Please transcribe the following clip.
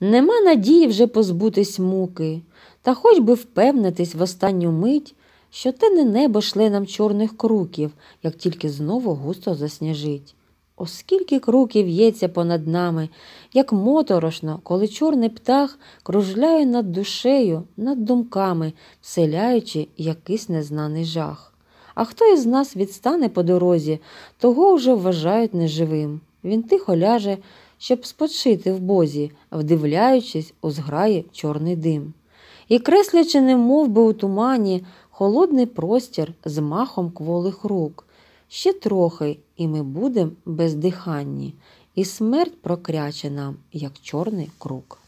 Нема надії вже позбутись муки, та хоч би впевнитись в останню мить, що те не небо шле нам чорних круків, як тільки знову густо засніжить. Оскільки круків в'ється понад нами, як моторошно, коли чорний птах кружляє над душею, над думками, вселяючи якийсь незнаний жах. А хто із нас відстане по дорозі, того вже вважають неживим. Він тихо ляже щоб спочити в бозі, вдивляючись у зграє чорний дим. І креслячи, не би у тумані, холодний простір з махом кволих рук. Ще трохи, і ми будем бездиханні, і смерть прокряче нам, як чорний круг.